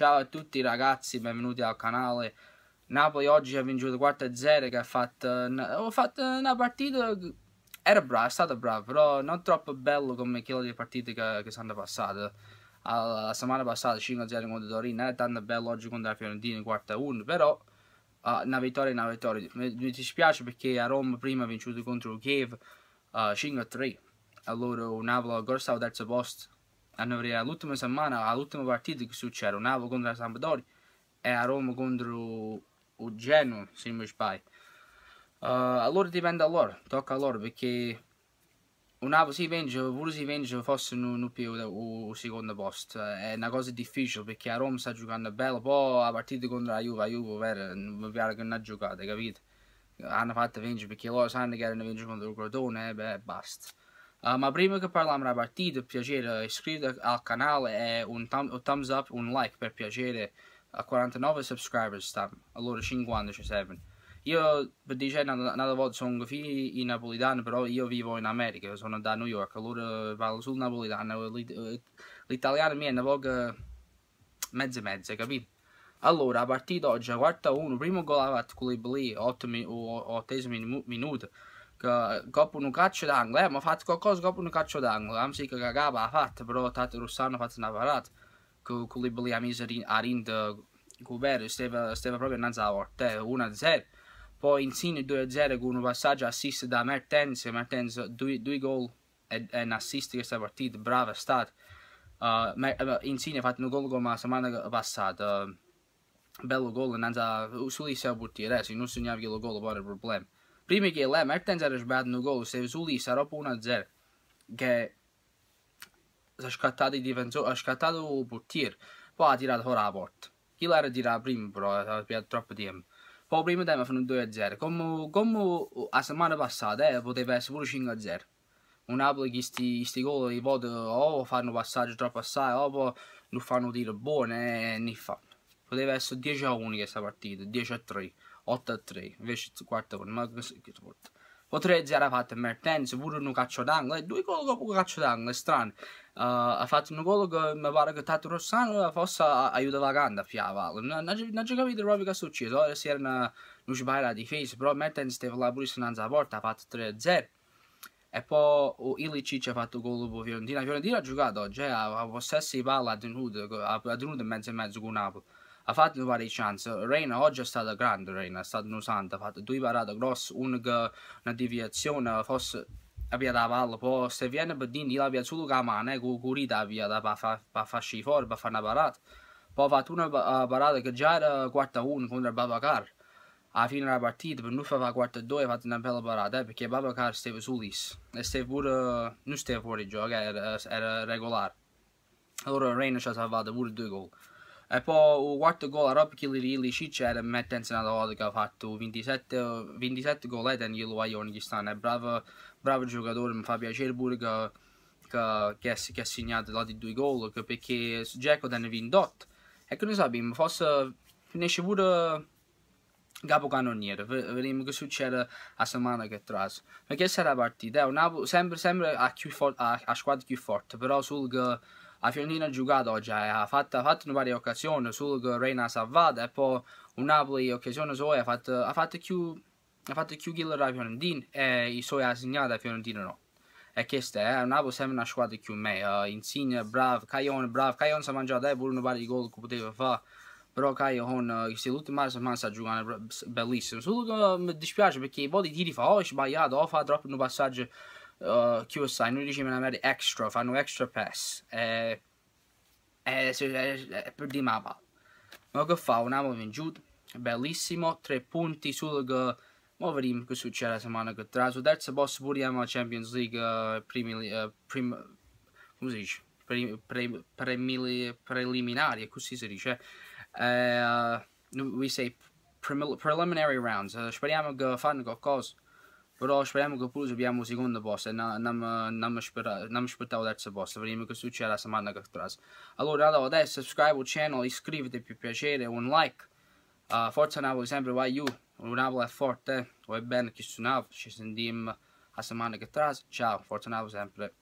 Ciao a tutti ragazzi, benvenuti al canale. Napoli oggi ha vinto 4-0 che ha fatto, eh, ho fatto una partita... Era brava, è stata brava, però non troppo bello come quella di partite che, che sono passate. La settimana passata 5-0 contro Torino, eh, non è tanto bello oggi contro la Fiorentina 4-1, però uh, una vittoria una vittoria. Mi, mi dispiace perché a Roma prima ha vinto contro Kiev uh, ah, 5-3, allora Napoli ancora stava al terzo posto allora l'ultima settimana, all'ultima partita che succede, un Napoli contro la Sampdoria e a Roma contro il Genoa, se non mi sbaglio. Uh, allora dipende da loro, tocca a loro perché un Napoli si vince, pure si vince forse non, non più il secondo posto, è una cosa difficile perché a Roma sta giocando bello, poi la partita contro la Juve, la Juve vera, non mi pare che non ha giocato, capito? Hanno fatto vincere perché loro sanno che erano vincere contro il Crotone e eh, beh, basta. Ah, ma prima che parliamo della partita, piacere, iscrivervi al canale e un thumbs up, un like per piacere. A 49 subscribers stanno, allora 50 ci servono. Io per dire una, una volta sono qui in napoletano, però io vivo in America, sono da New York, allora parlo sul napoletano. Eh, eh, l'italiano mio è una volta mezza e mezzo, capito? Allora, a partita oggi, quarta 1, primo gol avanti con l'Ibli, 8 o 8 minuto que un calcio d'angolo, eh? M'ha fet qualcosa cop un calcio d'angolo. Em sí que cagava, ha fatto, però tat russà no faig anar barat. Que, que li valia més a rin de stava, stava proprio innanzi alla porta, 1-0. Eh, poi Insigne 2-0 con un passaggio assist da Mertens, Mertens due, due gol e, e un assist questa partita, brava è stato. Uh, eh, Insigne ha fatto un gol come la settimana passata. Uh, bello gol, innanzi a... su di sé a portiere, eh, se non segnava il gol, non era il problema. Primikī lēma Ertenzeres bērnu golu sevi zulīja ar opu 1-0, che s-a scatat de ha scattato il portiere, poi ha tirato fuori la porta. Chi l'era tirato prima però, ha eh, piato troppo tempo. Poi prima di me finito 2-0, come, come uh, la settimana passata eh, poteva essere pure 5-0. Un Napoli che questi gol li può o oh, fanno passaggio troppo assai, oh, o non fanno dire buono eh, e eh, ne fanno. Poteva essere 10-1 questa partita, 10-3. 8-3. a Invece il quarto gol, ma come si porta? Potrei era fatto Mertens, pure un calcio d'angolo, e due gol dopo un calcio d'angolo, è strano. Uh, ha fatto un gol che mi pare che Tato Rossano fosse aiuto vagante a Fiavallo. Non, non, non capito proprio che è successo, ora si era una, non ci la difesa, però Mertens stava là pure innanzi alla porta, ha fatto 3-0. E poi Ilicic ha fatto gol dopo Fiorentina. Fiorentina ha giocato oggi, eh, a possessi palla ha tenuto, ha tenuto in mezzo e mezzo con Napoli ha fatto varie chance. Reina oggi è stato grande, Reina è stata usante, ha fatto due parate grosse, una, una deviazione, forse aveva da palla, poi se viene per dire la via solo con la mano, eh, con curita via da per fa, farci fuori, per fare una parata. Poi ha fatto una parata che già era 4-1 contro il Babacar. A fine della partita, per noi fa 4-2, ha fatto una bella parata, eh, perché Babacar stava su lì. E stava pure, non stava fuori gioco, eh, era, era regolare. Allora Reina ci ha salvato pure due gol. E poi il oh, quarto gol a Rob lì Kilirilic era Mertens una volta che ha fatto 27, 27 golette negli Uaioni ogni stanno. È bravo, bravo giocatore, mi fa piacere pure che, che, che, che ha segnato là di due gol perché Dzeko ne ha vinto E che noi sappiamo, forse finisce pure capocannoniere. Vedremo che succede la settimana che tras. Perché sarà partita? È un sempre, sempre a, più for- a, a squadra più forte, però sul. Che, la Fiorentina ha giocato oggi, cioè, ha fatto, ha fatto una varie occasioni sul Reina salvata e poi un Napoli occasione sua ha fatto, ha fatto più ha fatto più kill la Fiorentina e i suoi ha segnato la Fiorentina no. E questa è, eh, Napoli sembra una squadra più me, uh, eh, Insigne bravo, Caglione bravo, Caglione si è mangiato eh, pure un paio di gol che poteva fare però Caglione uh, questi ultimi settimane sta giocando bellissimo, solo che uh, mm, mi dispiace perché poi i tiri fa o oh, sbagliato o oh, fa troppo un passaggio uh, eh, QSI, noi diciamo in extra, fanno extra pass, eh, eh, e, e, eh, per di mappa. Ma che fa? Un amo vinto, bellissimo, tre punti sul... Ma vediamo che succede la settimana che tra. Sul terzo boss puriamo la Champions League, uh, primi, uh, prim, come si dice? Pre, pre, pre, preliminari, così si dice. Uh, we say preliminary rounds. Uh, speriamo che fanno qualcosa. Però speriamo che pure abbiamo il secondo posto e non, mi aspettavo non aspettiamo il terzo posto, vediamo che succede la settimana che tras. Allora, adesso dai, subscribe al canale, iscriviti per piacere, un like. Uh, forza Napoli sempre, vai you, Napoli è forte, eh. va bene che su Napoli, ci sentiamo la settimana che tras. Ciao, forza Napoli sempre.